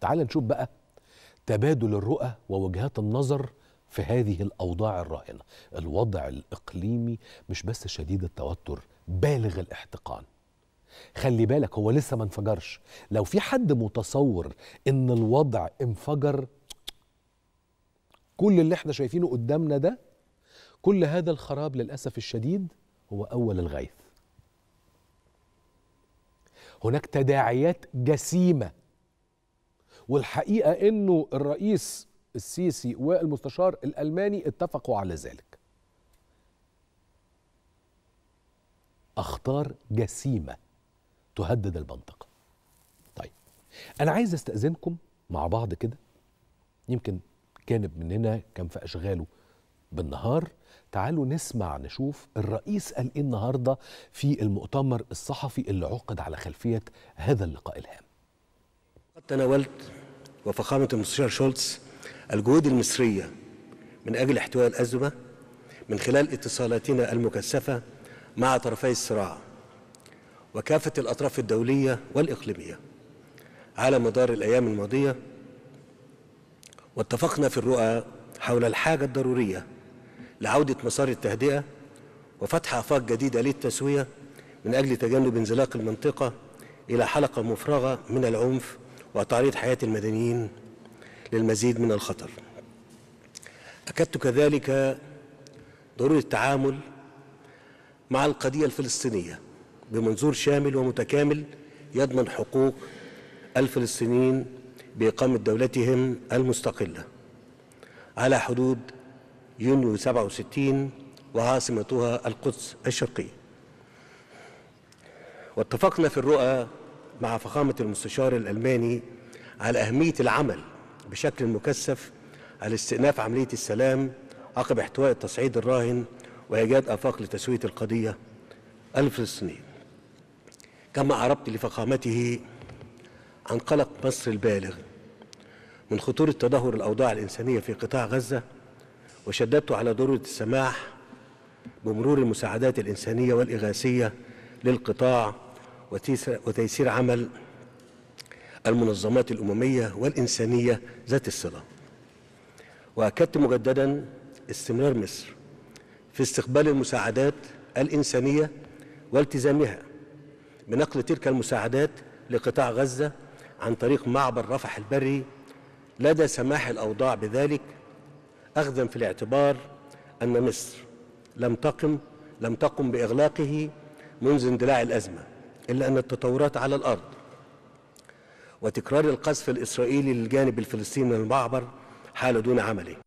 تعال نشوف بقى تبادل الرؤى ووجهات النظر في هذه الأوضاع الراهنة الوضع الإقليمي مش بس شديد التوتر بالغ الاحتقان خلي بالك هو لسه ما انفجرش لو في حد متصور ان الوضع انفجر كل اللي احنا شايفينه قدامنا ده كل هذا الخراب للأسف الشديد هو أول الغيث هناك تداعيات جسيمة والحقيقه انه الرئيس السيسي والمستشار الالماني اتفقوا على ذلك اخطار جسيمه تهدد المنطقه طيب انا عايز استاذنكم مع بعض كده يمكن جانب مننا كان في اشغاله بالنهار تعالوا نسمع نشوف الرئيس قال ايه النهارده في المؤتمر الصحفي اللي عقد على خلفيه هذا اللقاء الهام قد تناولت وفخامة المستشار شولتز الجهود المصرية من أجل احتواء الأزمة من خلال اتصالاتنا المكثفة مع طرفي الصراع وكافة الأطراف الدولية والإقليمية على مدار الأيام الماضية واتفقنا في الرؤى حول الحاجة الضرورية لعودة مسار التهدئة وفتح آفاق جديدة للتسوية من أجل تجنب انزلاق المنطقة إلى حلقة مفرغة من العنف وتعريض حياة المدنيين للمزيد من الخطر أكدت كذلك ضرورة التعامل مع القضية الفلسطينية بمنظور شامل ومتكامل يضمن حقوق الفلسطينيين بإقامة دولتهم المستقلة على حدود يونيو 67 وعاصمتها القدس الشرقية واتفقنا في الرؤى مع فخامة المستشار الألماني على أهمية العمل بشكل مكثف على استئناف عملية السلام عقب احتواء التصعيد الراهن وإيجاد آفاق لتسوية القضية الفلسطينية كما عربت لفخامته عن قلق مصر البالغ من خطورة تدهور الأوضاع الإنسانية في قطاع غزة وشددت على ضرورة السماح بمرور المساعدات الإنسانية والإغاثية للقطاع وتيسير عمل المنظمات الأممية والإنسانية ذات الصلة وأكدت مجددا استمرار مصر في استقبال المساعدات الإنسانية والتزامها بنقل تلك المساعدات لقطاع غزة عن طريق معبر رفح البري لدى سماح الأوضاع بذلك أخذا في الاعتبار أن مصر لم تقم لم تقم بإغلاقه منذ اندلاع الأزمة إلا أن التطورات على الأرض وتكرار القذف الإسرائيلي للجانب الفلسطيني المعبر حال دون عمله